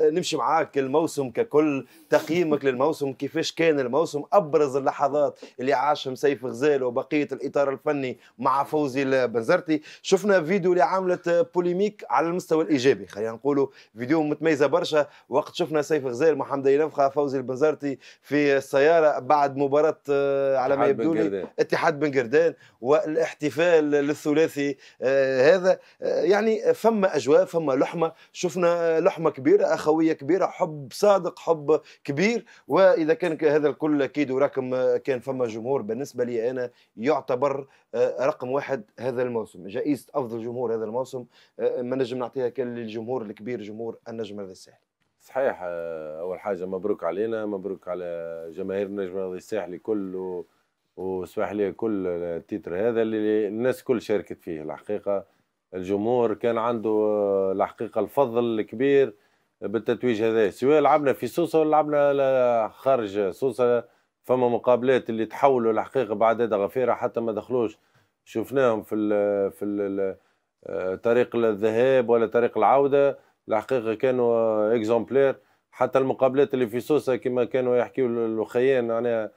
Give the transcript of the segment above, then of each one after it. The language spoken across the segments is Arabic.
نمشي معاك الموسم ككل تقييمك للموسم كيفاش كان الموسم ابرز اللحظات اللي عاشهم سيف غزال وبقيه الاطار الفني مع فوزي البنزرتي شفنا فيديو اللي عملت بوليميك على المستوى الايجابي خلينا نقولوا فيديو متميزه برشا وقت شفنا سيف غزال محمد ينفخه فوزي البنزرتي في السياره بعد مباراه آه، على ما يبدو لي اتحاد بن قردان والاحتفال للثلاثي آه، هذا آه، يعني فما اجواء فما لحمه شفنا لحمه كبيره اخويه كبيره حب صادق حب كبير واذا كان هذا الكل اكيد ورقم آه، كان فما جمهور بالنسبه لي انا يعتبر آه، رقم واحد هذا الموسم جائزه افضل جمهور هذا الموسم آه، ما نجم نعطيها كان للجمهور الكبير جمهور النجم هذا الساحل صحيح اول حاجه مبروك علينا مبروك على جماهير النجم هذا الساحلي كله وسمح كل التيتر هذا اللي الناس كل شاركت فيه الحقيقه الجمهور كان عنده الحقيقه الفضل الكبير بالتتويج هذا سواء لعبنا في سوسه ولا لعبنا خارج سوسه فما مقابلات اللي تحولوا الحقيقه بعدد غفيره حتى ما دخلوش شفناهم في الـ في الـ آه، طريق الذهاب ولا طريق العوده الحقيقه كانوا اكزومبلير حتى المقابلات اللي في سوسه كما كانوا يحكيوا الاخيان يعني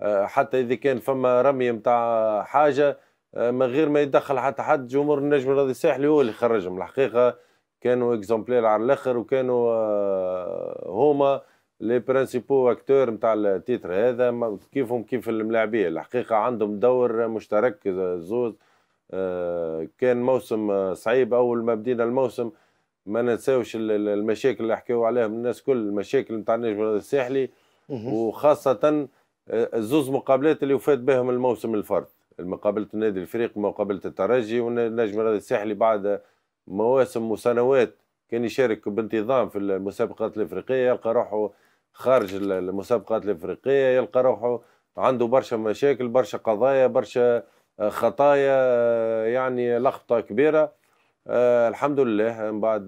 آه، حتى اذا كان فما رمي نتاع حاجه آه، من غير ما يدخل حتى حد جمهور النجم الرياضي الساحلي هو اللي خرجهم الحقيقه كانوا اكزومبلير على الاخر وكانوا آه، هما لي برينسيبو اكتور نتاع التيتر هذا كيفهم كيف الملاعبيه الحقيقه عندهم دور مشترك زوز آه، كان موسم آه، صعيب اول ما بدينا الموسم ما ننساوش المشاكل اللي حكيو عليهم الناس كل المشاكل نتاع النجم الساحلي وخاصه الزوز مقابلات اللي وفات بهم الموسم الفرد مقابله النادي الفريق مقابله الترجي والنجم الساحلي بعد مواسم وسنوات كان يشارك بانتظام في المسابقات الافريقيه يلقى روحه خارج المسابقات الافريقيه يلقى روحه عنده برشا مشاكل برشا قضايا برشا آه، خطايا آه، يعني لخبطه كبيره آه، الحمد لله من بعد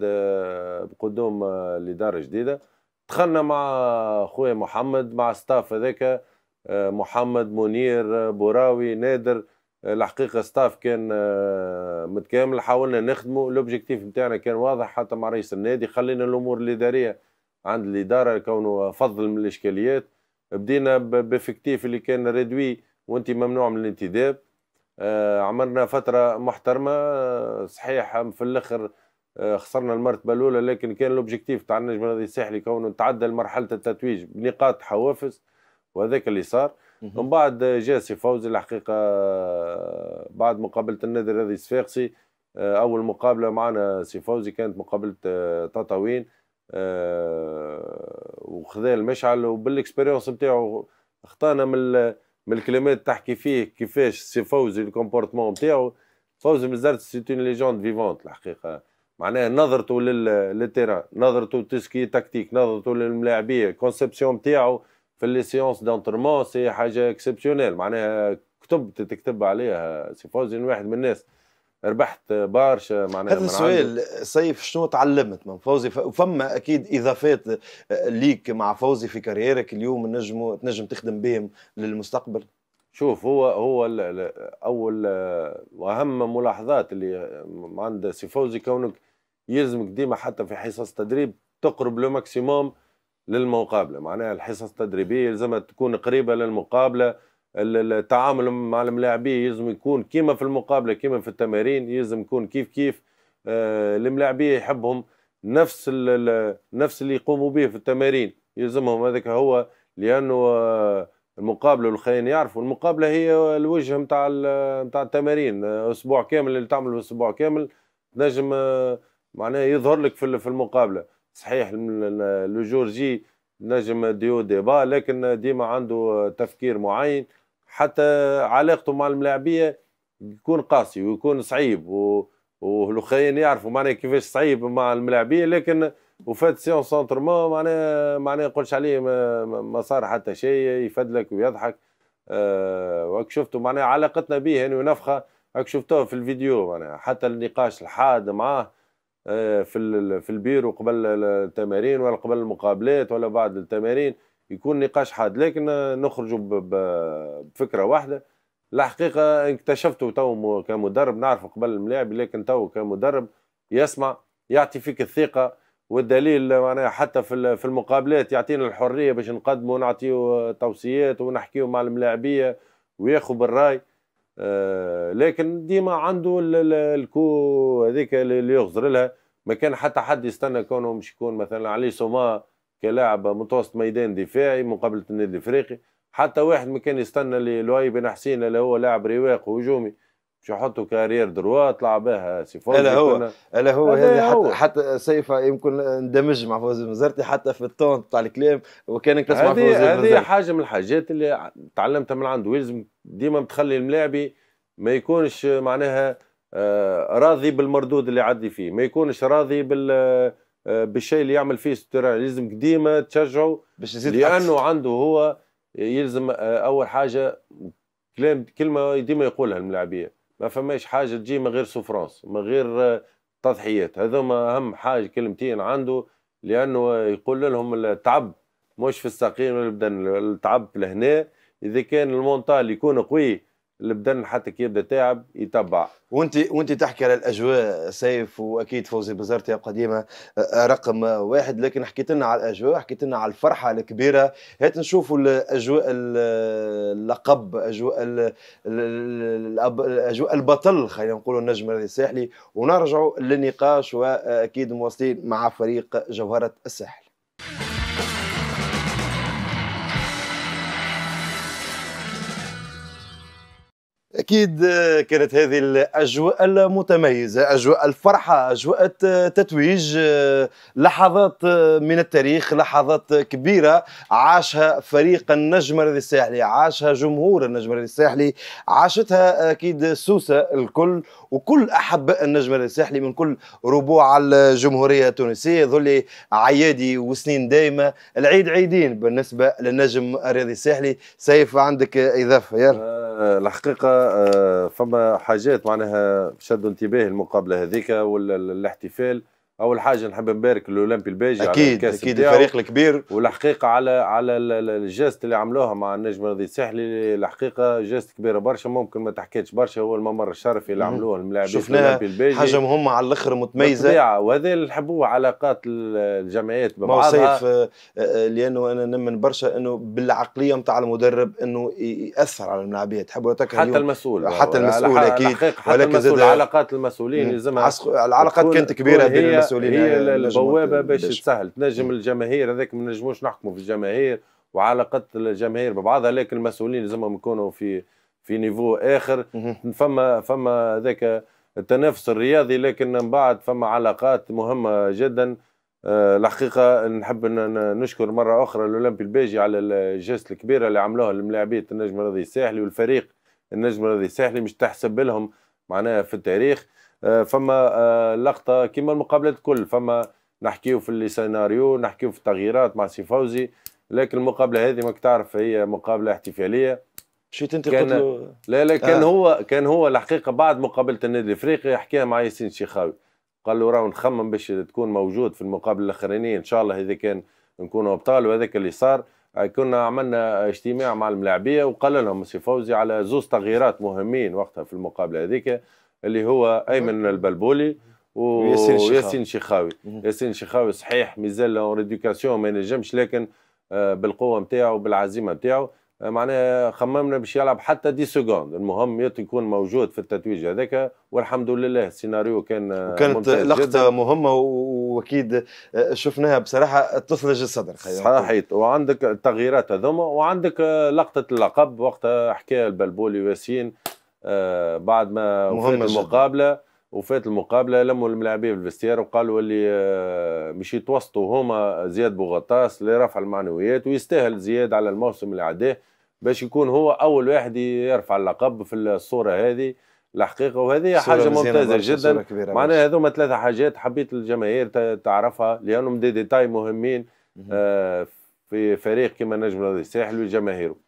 بقدوم لدار جديده دخلنا مع خويا محمد مع ستاف هذاك محمد منير بوراوي نادر الحقيقه ستاف كان آه، متكامل حاولنا نخدمه لوبجيكتيف نتاعنا كان واضح حتى مع رئيس النادي خلينا الامور الاداريه عند الاداره كونه فضل من الاشكاليات بدينا بفكتيف اللي كان ريدوي وانت ممنوع من الانتداب آه، عملنا فتره محترمه آه، صحيح في الاخر خسرنا المرتبه الاولى لكن كان الاوبجيكتيف تاع النجم الساحلي كونه تعدى مرحله التتويج بنقاط حوافز وهذاك اللي صار من بعد جاسي فوزي الحقيقه بعد مقابله النادي الرياضي الصفاقسي آه، اول مقابله معنا سي فوزي كانت مقابله تطاوين آه، آه، وخذا المشعل وبالاكسبيريونس نتاعو اخطانا من من الكلمات تحكي فيه كيفاش سي فوزي الكومبورتمون نتاعو فوزي مزرت سي تون ليجوند فيفونت الحقيقه معناها نظرته للتيران نظرته تسكي تكتيك نظرته للملاعبيه الكونسيبسيون نتاعو في لي سيونس دونترمون سي حاجه اكسبسيونيل معناها كتب تكتب عليها سي فوزين واحد من الناس ربحت بارشا معناها هذا السؤال سيف شنو تعلمت من فوزي فما اكيد اضافات آه، ليك مع فوزي في كاريرك اليوم نجم تنجم تخدم بهم للمستقبل شوف هو هو اول آه، واهم ملاحظات اللي آه، عند سي فوزي كونك يلزمك ديما حتى في حصص تدريب تقرب لو ماكسيموم للمقابله معناها الحصص التدريبيه لازم تكون قريبه للمقابله التعامل مع الملاعبيه لازم يكون كيما في المقابله كيما في التمارين لازم يكون كيف كيف آه، الملاعبيه يحبهم نفس نفس اللي يقوموا به في التمارين يلزمهم هذاك هو لانه آه، المقابله والخلينا يعرفوا المقابله هي الوجه نتاع نتاع التمارين اسبوع كامل اللي تعمله اسبوع كامل نجم آه، معناه يظهر لك في المقابله صحيح لو جورجي نجم ديو ديبا لكن ديما عنده تفكير معين حتى علاقته مع الملاعبيه يكون قاسي ويكون صعيب و... والاخرين يعرفوا معناها كيفاش صعيب مع الملاعبيه لكن وفات سيون سونترمون معناها معناها يقولش عليه ما, ما صار حتى شيء يفدلك ويضحك أه وك شفتوا معناها علاقتنا به يعني ونفخه هاك شفتوه في الفيديو معناها حتى النقاش الحاد معاه آه، في في البيرو قبل التمارين ولا قبل المقابلات ولا بعد التمارين يكون نقاش حاد لكن نخرجوا بفكره واحده الحقيقه اكتشفت تو كمدرب نعرف قبل الملاعب لكن تو كمدرب يسمع يعطي فيك الثقه والدليل معناها حتى في في المقابلات يعطينا الحريه باش نقدموا ونعطيوا توصيات ونحكيوا مع الملاعبيه وياخذ بالراي آه، لكن ديما عنده الكو هذيك اللي يغزر لها ما كان حتى حد يستنى كونه مش يكون مثلا علي سوما كلاعب متوسط ميدان دفاعي مقابله النادي الافريقي حتى واحد ما كان يستنى لؤي بن حسين اللي هو لاعب رواق هجومي باش يحطوا كارير دروا طلع بها سي فوزي الا هو الا هو هذه حتى, حتى سيفا يمكن اندمج مع فوزي المزرتي حتى في التون تاع الكلام وكانك تسمع فوزي المزرتي هذه حاجه من الحاجات اللي تعلمتها من عنده يلزم ديما بتخلي الملاعبي ما يكونش معناها آه، راضي بالمردود اللي عدي فيه ما يكونش راضي بال آه، بالشيء اللي يعمل فيه ستيران لازم ديما تشجعه باش يزيد لانه عنده هو يلزم آه، اول حاجه كلام كلمه ديما يقولها الملاعبيه ما فماش حاجه تجي من غير سوفرانس من غير آه، تضحيات هذوما اهم حاجه كلمتين عنده لانه يقول لهم التعب مش في الساقين ولا البدن التعب لهنا اذا كان المونتال يكون قوي البدن حتى كي يبدا تعب يتبع وانت وانت تحكي على الاجواء سيف واكيد فوزي بزارتي يبقى ديما آه، رقم واحد لكن حكيت لنا على الاجواء حكيت لنا على الفرحه الكبيره هات نشوفوا الاجواء اللقب اجواء الاجواء البطل خلينا نقولوا النجم الساحلي ونرجعوا للنقاش واكيد مواصلين مع فريق جوهره الساحل اكيد كانت هذه الاجواء المتميزه اجواء الفرحه اجواء التتويج لحظات من التاريخ لحظات كبيره عاشها فريق النجم الرياضي الساحلي عاشها جمهور النجم الرياضي الساحلي عاشتها اكيد سوسه الكل وكل احباء النجم الرياضي الساحلي من كل ربوع الجمهوريه التونسيه ظل عيادي وسنين دايمه العيد عيدين بالنسبه للنجم الرياضي الساحلي سيف عندك اضافه يلا آه، الحقيقه فما حاجات معناها شدوا انتباهي المقابله هذيك ولا الاحتفال اول حاجه نحب نبارك الاولمبي الباجي اكيد على اكيد الفريق الكبير والحقيقه على على الجيست اللي عملوها مع النجم رضي الساحلي الحقيقه جيست كبيره برشا ممكن ما تحكيتش برشا هو الممر الشرفي اللي عملوه الملاعبين الاولمبي الباجي حاجه مهمه على الاخر متميزه بالطبيعه وهذا اللي نحبوه علاقات الجمعيات ببعضها سيف آه، آه، لانه انا نمن برشا انه بالعقليه نتاع المدرب انه ياثر على الملاعبيه تحبوا تكره حتى المسؤول حتى المسؤول اكيد حتى ولكن المسؤول علاقات المسؤولين يلزمها العلاقات كانت كبيره بين المسؤولين هي البوابه باش تسهل تنجم الجماهير هذاك ما نجموش نحكموا في الجماهير وعلاقه الجماهير ببعضها لكن المسؤولين لازمهم يكونوا في في نيفو اخر فما فما ذاك التنافس الرياضي لكن من بعد فما علاقات مهمه جدا أه الحقيقه نحب نشكر مره اخرى الاولمبي الباجي على الجست الكبيره اللي عملوها الملاعبيه النجم الرياضي الساحلي والفريق النجم الرياضي الساحلي مش تحسب لهم معناها في التاريخ آه، فما آه، لقطه كما المقابلات الكل فما نحكيو في السيناريو نحكيو في التغييرات مع سي فوزي لكن المقابله هذه ماك تعرف هي مقابله احتفاليه شو انت كان له... لا لا كان آه. هو كان هو الحقيقه بعد مقابله النادي الافريقي حكاها مع ياسين الشيخاوي قال له راهو نخمم باش تكون موجود في المقابله الاخرانيه ان شاء الله اذا كان نكونوا ابطال وهذاك اللي صار كنا عملنا اجتماع مع الملاعبيه وقال لهم سي فوزي على زوز تغييرات مهمين وقتها في المقابله هذيك اللي هو ايمن البلبولي وياسين شيخاوي ياسين شيخاوي صحيح مازال اون ريديوكاسيون ما ينجمش لكن آه، بالقوه نتاعو بالعزيمه نتاعو آه، معناها خممنا باش يلعب حتى دي سكوند المهم يكون موجود في التتويج هذاك والحمد لله السيناريو كان آه، وكانت لقطه مهمه واكيد شفناها بصراحه تثلج الصدر صحيح وعندك التغييرات هذوما وعندك لقطه اللقب وقتها حكايه البلبولي وياسين آه، بعد ما وفات المقابله وفات المقابله لموا الملاعبين بالفستيار وقالوا اللي آه، مش يتوسطوا هما زياد بوغطاس لرفع المعنويات ويستاهل زياد على الموسم اللي عداه باش يكون هو اول واحد يرفع اللقب في الصوره هذه الحقيقه وهذه حاجه ممتازه جدا معناها هذوما ثلاثه حاجات حبيت الجماهير تعرفها لانهم دي ديتاي مهمين آه، في فريق كما نجم الساحل وجماهيره